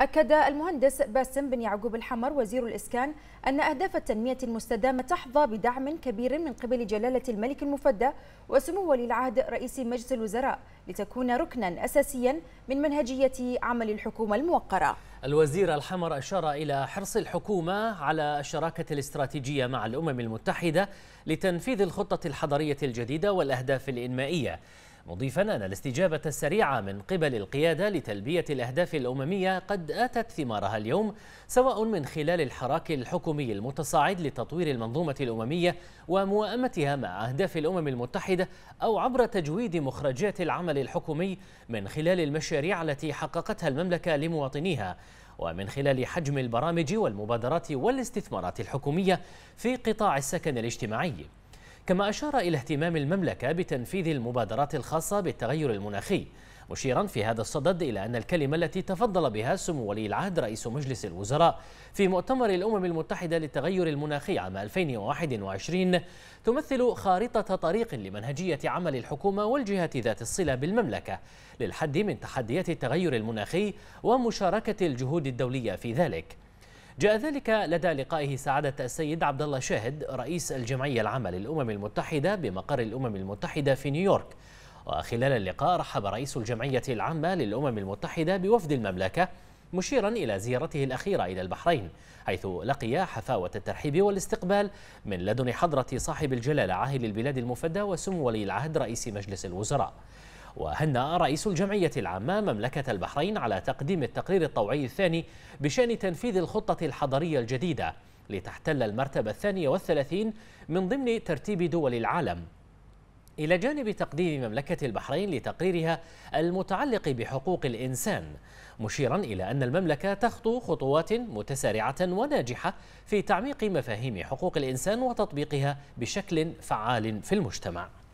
أكد المهندس باسم بن يعقوب الحمر وزير الإسكان أن أهداف التنمية المستدامة تحظى بدعم كبير من قبل جلالة الملك المفدى وسمو ولي العهد رئيس مجلس الوزراء لتكون ركنا أساسيا من منهجية عمل الحكومة الموقرة الوزير الحمر أشار إلى حرص الحكومة على الشراكة الاستراتيجية مع الأمم المتحدة لتنفيذ الخطة الحضرية الجديدة والأهداف الإنمائية مضيفا أن الاستجابة السريعة من قبل القيادة لتلبية الأهداف الأممية قد آتت ثمارها اليوم سواء من خلال الحراك الحكومي المتصاعد لتطوير المنظومة الأممية وموائمتها مع أهداف الأمم المتحدة أو عبر تجويد مخرجات العمل الحكومي من خلال المشاريع التي حققتها المملكة لمواطنيها ومن خلال حجم البرامج والمبادرات والاستثمارات الحكومية في قطاع السكن الاجتماعي كما أشار إلى اهتمام المملكة بتنفيذ المبادرات الخاصة بالتغير المناخي مشيرا في هذا الصدد إلى أن الكلمة التي تفضل بها سمو ولي العهد رئيس مجلس الوزراء في مؤتمر الأمم المتحدة للتغير المناخي عام 2021 تمثل خارطة طريق لمنهجية عمل الحكومة والجهات ذات الصلة بالمملكة للحد من تحديات التغير المناخي ومشاركة الجهود الدولية في ذلك جاء ذلك لدى لقائه سعادة السيد عبد الله شاهد رئيس الجمعية العامة للأمم المتحدة بمقر الأمم المتحدة في نيويورك وخلال اللقاء رحب رئيس الجمعية العامة للأمم المتحدة بوفد المملكة مشيرا إلى زيارته الأخيرة إلى البحرين حيث لقي حفاوة الترحيب والاستقبال من لدن حضرة صاحب الجلالة عاهل البلاد المفدى وسمو ولي العهد رئيس مجلس الوزراء وهنأ رئيس الجمعية العامة مملكة البحرين على تقديم التقرير الطوعي الثاني بشأن تنفيذ الخطة الحضرية الجديدة لتحتل المرتبة الثانية والثلاثين من ضمن ترتيب دول العالم إلى جانب تقديم مملكة البحرين لتقريرها المتعلق بحقوق الإنسان مشيرا إلى أن المملكة تخطو خطوات متسارعة وناجحة في تعميق مفاهيم حقوق الإنسان وتطبيقها بشكل فعال في المجتمع